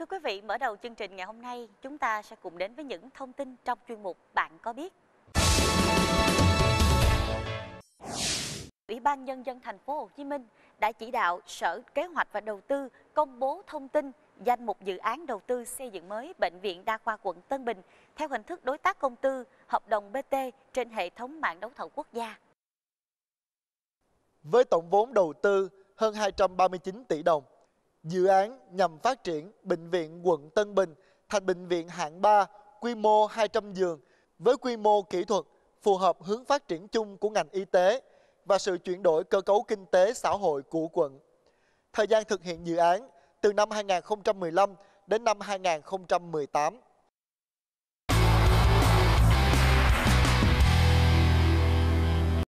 Thưa quý vị, mở đầu chương trình ngày hôm nay, chúng ta sẽ cùng đến với những thông tin trong chuyên mục Bạn có biết. Ủy ban nhân dân thành phố Hồ Chí Minh đã chỉ đạo Sở Kế hoạch và Đầu tư công bố thông tin danh mục dự án đầu tư xây dựng mới bệnh viện đa khoa quận Tân Bình theo hình thức đối tác công tư, hợp đồng BT trên hệ thống mạng đấu thầu quốc gia. Với tổng vốn đầu tư hơn 239 tỷ đồng, dự án nhằm phát triển bệnh viện quận Tân Bình thành bệnh viện hạng 3 quy mô 200 giường với quy mô kỹ thuật phù hợp hướng phát triển chung của ngành y tế và sự chuyển đổi cơ cấu kinh tế xã hội của quận. Thời gian thực hiện dự án từ năm 2015 đến năm 2018.